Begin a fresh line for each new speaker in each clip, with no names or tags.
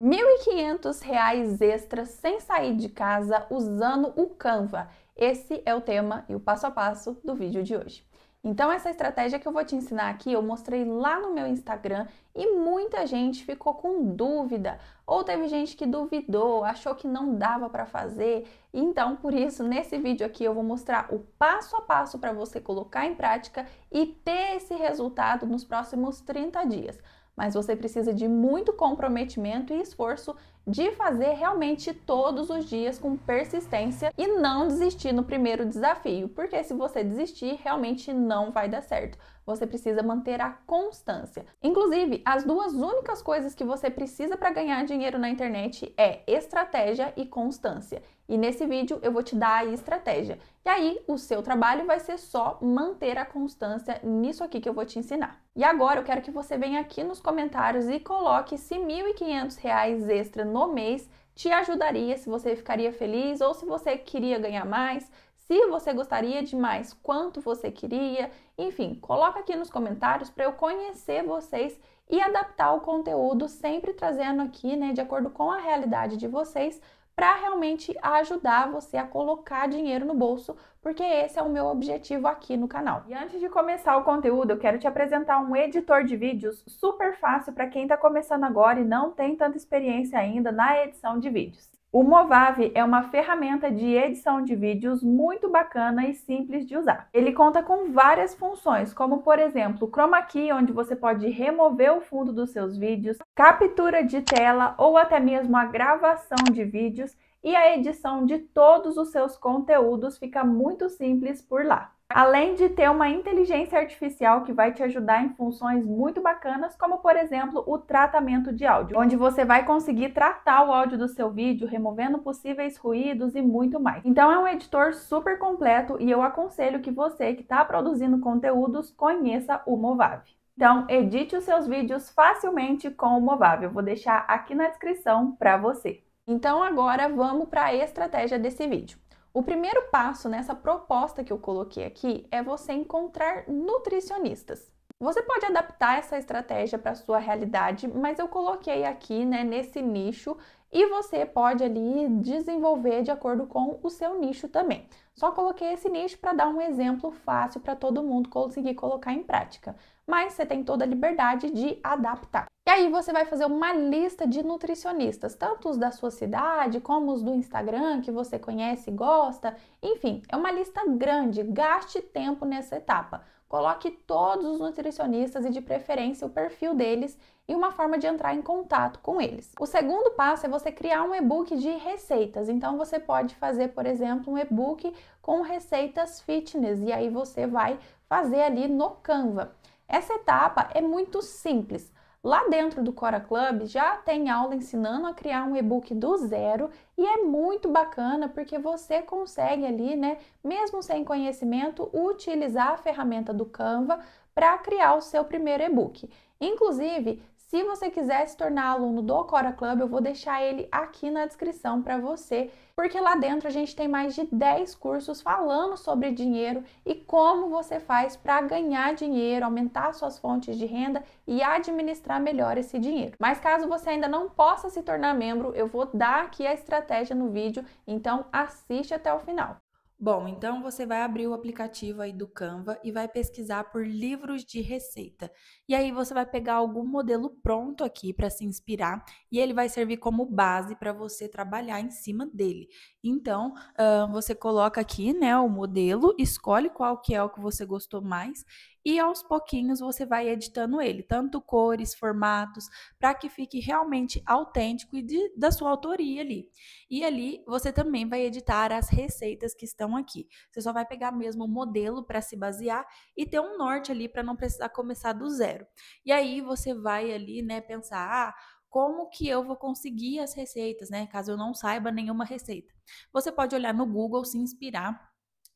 R$ 1.500 extras sem sair de casa usando o Canva. Esse é o tema e o passo a passo do vídeo de hoje. Então essa estratégia que eu vou te ensinar aqui, eu mostrei lá no meu Instagram e muita gente ficou com dúvida, ou teve gente que duvidou, achou que não dava para fazer. Então, por isso, nesse vídeo aqui eu vou mostrar o passo a passo para você colocar em prática e ter esse resultado nos próximos 30 dias mas você precisa de muito comprometimento e esforço de fazer realmente todos os dias com persistência e não desistir no primeiro desafio, porque se você desistir, realmente não vai dar certo. Você precisa manter a constância. Inclusive, as duas únicas coisas que você precisa para ganhar dinheiro na internet é estratégia e constância. E nesse vídeo eu vou te dar a estratégia. E aí, o seu trabalho vai ser só manter a constância nisso aqui que eu vou te ensinar. E agora eu quero que você venha aqui nos comentários e coloque se R$ 1.500 extra no no mês te ajudaria, se você ficaria feliz ou se você queria ganhar mais, se você gostaria de mais, quanto você queria, enfim, coloca aqui nos comentários para eu conhecer vocês e adaptar o conteúdo sempre trazendo aqui, né, de acordo com a realidade de vocês, para realmente ajudar você a colocar dinheiro no bolso, porque esse é o meu objetivo aqui no canal. E antes de começar o conteúdo, eu quero te apresentar um editor de vídeos super fácil para quem está começando agora e não tem tanta experiência ainda na edição de vídeos. O Movavi é uma ferramenta de edição de vídeos muito bacana e simples de usar. Ele conta com várias funções, como por exemplo, chroma key, onde você pode remover o fundo dos seus vídeos, captura de tela ou até mesmo a gravação de vídeos e a edição de todos os seus conteúdos fica muito simples por lá. Além de ter uma inteligência artificial que vai te ajudar em funções muito bacanas, como por exemplo o tratamento de áudio, onde você vai conseguir tratar o áudio do seu vídeo, removendo possíveis ruídos e muito mais. Então é um editor super completo e eu aconselho que você que está produzindo conteúdos conheça o Movavi. Então, edite os seus vídeos facilmente com o Movavi. Eu vou deixar aqui na descrição para você. Então, agora vamos para a estratégia desse vídeo. O primeiro passo nessa proposta que eu coloquei aqui é você encontrar nutricionistas. Você pode adaptar essa estratégia para a sua realidade, mas eu coloquei aqui né, nesse nicho e você pode ali desenvolver de acordo com o seu nicho também. Só coloquei esse nicho para dar um exemplo fácil para todo mundo conseguir colocar em prática, mas você tem toda a liberdade de adaptar. E aí você vai fazer uma lista de nutricionistas, tanto os da sua cidade como os do Instagram que você conhece e gosta. Enfim, é uma lista grande, gaste tempo nessa etapa. Coloque todos os nutricionistas e de preferência o perfil deles e uma forma de entrar em contato com eles. O segundo passo é você criar um e-book de receitas. Então você pode fazer, por exemplo, um e-book com receitas fitness e aí você vai fazer ali no Canva. Essa etapa é muito simples. Lá dentro do Cora Club já tem aula ensinando a criar um e-book do zero e é muito bacana porque você consegue ali, né, mesmo sem conhecimento, utilizar a ferramenta do Canva para criar o seu primeiro e-book. Inclusive, se você quiser se tornar aluno do Cora Club, eu vou deixar ele aqui na descrição para você, porque lá dentro a gente tem mais de 10 cursos falando sobre dinheiro e como você faz para ganhar dinheiro, aumentar suas fontes de renda e administrar melhor esse dinheiro. Mas caso você ainda não possa se tornar membro, eu vou dar aqui a estratégia no vídeo, então assiste até o final. Bom, então você vai abrir o aplicativo aí do Canva e vai pesquisar por livros de receita. E aí você vai pegar algum modelo pronto aqui para se inspirar e ele vai servir como base para você trabalhar em cima dele. Então, uh, você coloca aqui, né, o modelo, escolhe qual que é o que você gostou mais e aos pouquinhos você vai editando ele, tanto cores, formatos, para que fique realmente autêntico e de, da sua autoria ali. E ali você também vai editar as receitas que estão aqui. Você só vai pegar mesmo o modelo para se basear e ter um norte ali para não precisar começar do zero. E aí você vai ali, né, pensar, ah, como que eu vou conseguir as receitas, né? Caso eu não saiba nenhuma receita. Você pode olhar no Google, se inspirar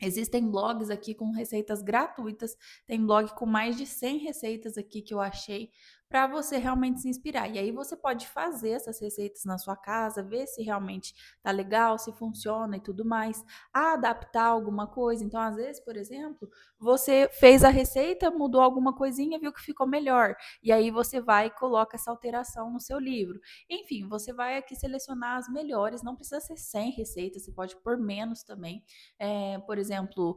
Existem blogs aqui com receitas gratuitas, tem blog com mais de 100 receitas aqui que eu achei para você realmente se inspirar. E aí você pode fazer essas receitas na sua casa, ver se realmente tá legal, se funciona e tudo mais, adaptar alguma coisa. Então, às vezes, por exemplo, você fez a receita, mudou alguma coisinha, viu que ficou melhor. E aí você vai e coloca essa alteração no seu livro. Enfim, você vai aqui selecionar as melhores, não precisa ser 100 receitas, você pode pôr menos também. É, por exemplo,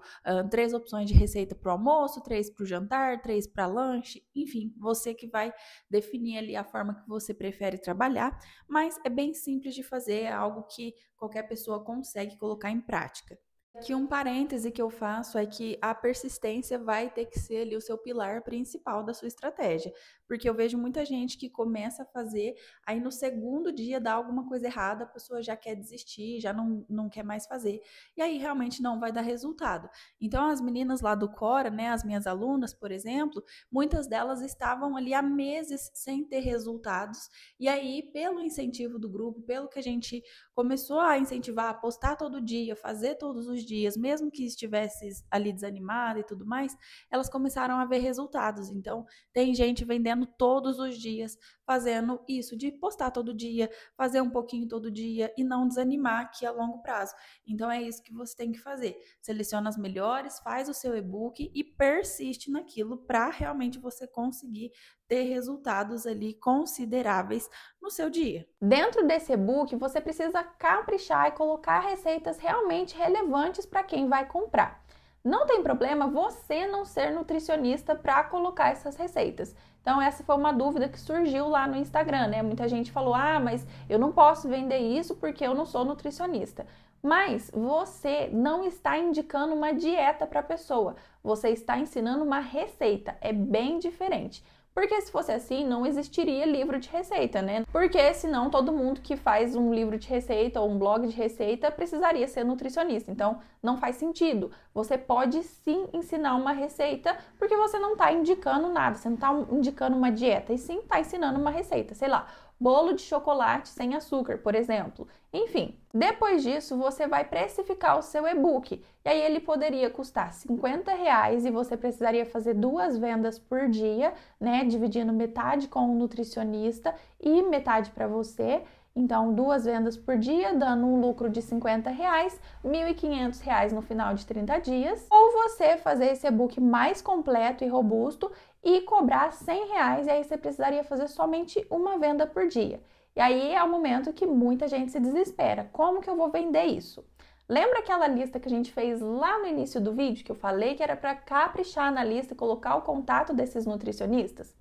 três opções de receita para o almoço, três para o jantar, três para lanche, enfim, você que vai definir ali a forma que você prefere trabalhar, mas é bem simples de fazer, é algo que qualquer pessoa consegue colocar em prática. Aqui um parêntese que eu faço é que a persistência vai ter que ser ali o seu pilar principal da sua estratégia, porque eu vejo muita gente que começa a fazer, aí no segundo dia dá alguma coisa errada, a pessoa já quer desistir, já não, não quer mais fazer, e aí realmente não vai dar resultado. Então as meninas lá do Cora, né, as minhas alunas, por exemplo, muitas delas estavam ali há meses sem ter resultados, e aí pelo incentivo do grupo, pelo que a gente começou a incentivar, a postar todo dia, fazer todos os dias, mesmo que estivesse ali desanimada e tudo mais, elas começaram a ver resultados. Então, tem gente vendendo todos os dias, fazendo isso, de postar todo dia, fazer um pouquinho todo dia e não desanimar aqui a longo prazo. Então, é isso que você tem que fazer. Seleciona as melhores, faz o seu e-book e persiste naquilo para realmente você conseguir ter resultados ali consideráveis no seu dia. Dentro desse e-book, você precisa caprichar e colocar receitas realmente relevantes para quem vai comprar. Não tem problema você não ser nutricionista para colocar essas receitas. Então, essa foi uma dúvida que surgiu lá no Instagram, né? Muita gente falou: ah, mas eu não posso vender isso porque eu não sou nutricionista. Mas você não está indicando uma dieta para a pessoa, você está ensinando uma receita, é bem diferente. Porque se fosse assim, não existiria livro de receita, né? Porque senão todo mundo que faz um livro de receita ou um blog de receita precisaria ser nutricionista. Então, não faz sentido. Você pode sim ensinar uma receita, porque você não está indicando nada, você não está indicando uma dieta, e sim está ensinando uma receita, sei lá bolo de chocolate sem açúcar, por exemplo. Enfim, depois disso você vai precificar o seu e-book. E aí ele poderia custar 50 reais e você precisaria fazer duas vendas por dia, né? Dividindo metade com o nutricionista e metade para você. Então, duas vendas por dia, dando um lucro de 50 reais, 1.500 reais no final de 30 dias. Ou você fazer esse e-book mais completo e robusto e cobrar 100 reais, e aí você precisaria fazer somente uma venda por dia. E aí é o momento que muita gente se desespera. Como que eu vou vender isso? Lembra aquela lista que a gente fez lá no início do vídeo que eu falei que era para caprichar na lista e colocar o contato desses nutricionistas?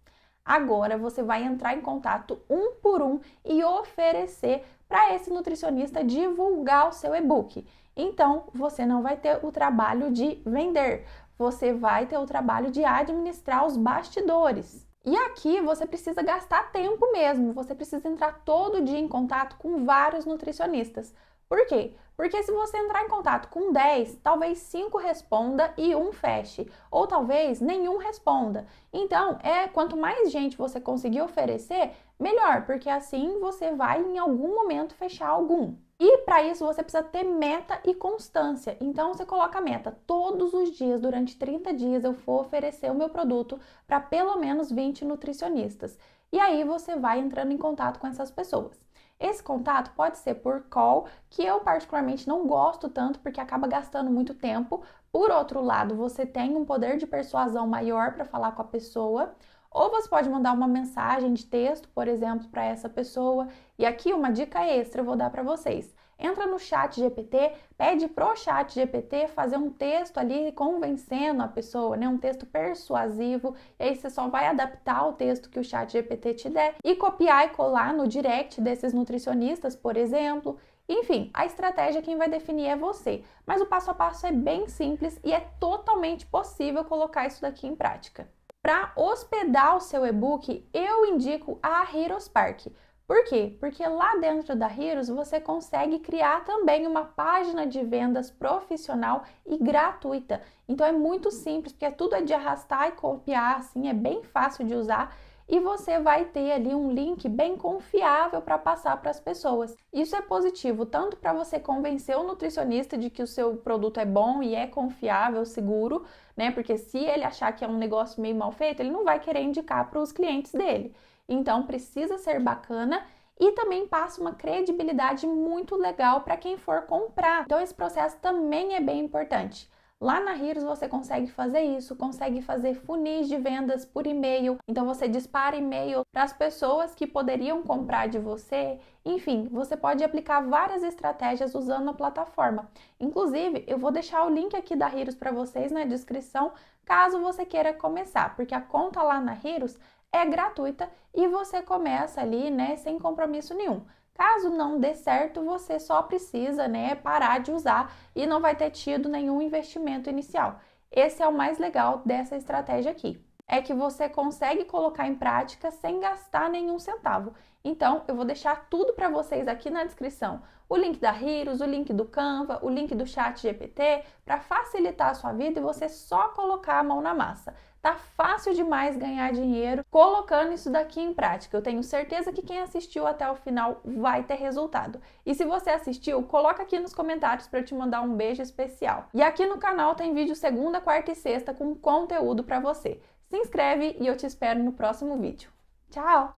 Agora você vai entrar em contato um por um e oferecer para esse nutricionista divulgar o seu e-book. Então você não vai ter o trabalho de vender você vai ter o trabalho de administrar os bastidores. E aqui você precisa gastar tempo mesmo, você precisa entrar todo dia em contato com vários nutricionistas. Por quê? Porque se você entrar em contato com 10, talvez 5 responda e um feche, ou talvez nenhum responda. Então, é quanto mais gente você conseguir oferecer, melhor, porque assim você vai em algum momento fechar algum. E para isso você precisa ter meta e constância. Então você coloca a meta todos os dias, durante 30 dias, eu vou oferecer o meu produto para pelo menos 20 nutricionistas. E aí você vai entrando em contato com essas pessoas. Esse contato pode ser por call, que eu particularmente não gosto tanto porque acaba gastando muito tempo. Por outro lado, você tem um poder de persuasão maior para falar com a pessoa. Ou você pode mandar uma mensagem de texto, por exemplo, para essa pessoa. E aqui uma dica extra eu vou dar para vocês. Entra no chat GPT, pede pro chat GPT fazer um texto ali convencendo a pessoa, né? Um texto persuasivo. E aí você só vai adaptar o texto que o chat GPT te der e copiar e colar no direct desses nutricionistas, por exemplo. Enfim, a estratégia quem vai definir é você, mas o passo a passo é bem simples e é totalmente possível colocar isso daqui em prática. Para hospedar o seu e-book, eu indico a Heroes Park. Por quê? Porque lá dentro da Heroes você consegue criar também uma página de vendas profissional e gratuita. Então é muito simples, porque é tudo é de arrastar e copiar, assim, é bem fácil de usar e você vai ter ali um link bem confiável para passar para as pessoas. Isso é positivo tanto para você convencer o nutricionista de que o seu produto é bom e é confiável, seguro, né? Porque se ele achar que é um negócio meio mal feito, ele não vai querer indicar para os clientes dele. Então precisa ser bacana e também passa uma credibilidade muito legal para quem for comprar. Então esse processo também é bem importante. Lá na Hears você consegue fazer isso, consegue fazer funis de vendas por e-mail. Então você dispara e-mail para as pessoas que poderiam comprar de você. Enfim, você pode aplicar várias estratégias usando a plataforma. Inclusive, eu vou deixar o link aqui da Heroes para vocês na descrição, caso você queira começar, porque a conta lá na Heroes é gratuita e você começa ali, né, sem compromisso nenhum. Caso não dê certo, você só precisa né, parar de usar e não vai ter tido nenhum investimento inicial. Esse é o mais legal dessa estratégia aqui. É que você consegue colocar em prática sem gastar nenhum centavo. Então, eu vou deixar tudo para vocês aqui na descrição. O link da Heroes, o link do Canva, o link do Chat GPT, para facilitar a sua vida e você só colocar a mão na massa. Tá fácil demais ganhar dinheiro colocando isso daqui em prática. Eu tenho certeza que quem assistiu até o final vai ter resultado. E se você assistiu, coloca aqui nos comentários para eu te mandar um beijo especial. E aqui no canal tem vídeo segunda, quarta e sexta com conteúdo para você. Se inscreve e eu te espero no próximo vídeo. Tchau!